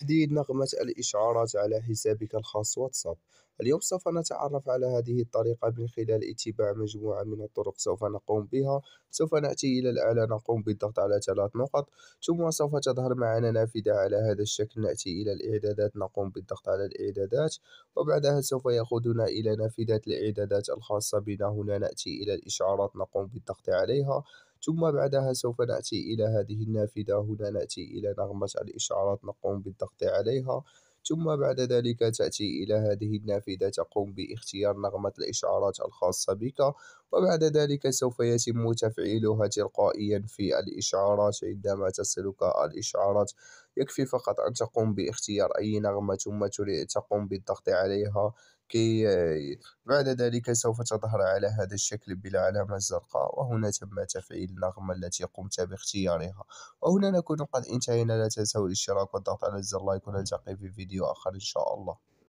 تحديد نغمة الإشعارات على حسابك الخاص واتساب اليوم سوف نتعرف على هذه الطريقة من خلال اتباع مجموعة من الطرق سوف نقوم بها سوف نأتي إلى الأعلى نقوم بالضغط على ثلاث نقط ثم سوف تظهر معنا نافذة على هذا الشكل نأتي إلى الإعدادات نقوم بالضغط على الإعدادات وبعدها سوف يقودنا إلى نافذة الإعدادات الخاصة بنا هنا نأتي إلى الإشعارات نقوم بالضغط عليها ثم بعدها سوف نأتي إلى هذه النافذة هنا نأتي إلى نغمة الإشعارات نقوم بالضغط عليها ثم بعد ذلك تأتي إلى هذه النافذة تقوم باختيار نغمة الإشعارات الخاصة بك وبعد ذلك سوف يتم تفعيلها تلقائيا في الإشعارات عندما تصلك الإشعارات يكفي فقط أن تقوم باختيار أي نغمة ثم تقوم بالضغط عليها كي بعد ذلك سوف تظهر على هذا الشكل بالعلامة الزرقاء وهنا تم تفعيل النغمة التي قمت باختيارها وهنا نكون قد انتهينا لا تنسوا الاشتراك والضغط على زر لايك ونلتقي في فيديو آخر إن شاء الله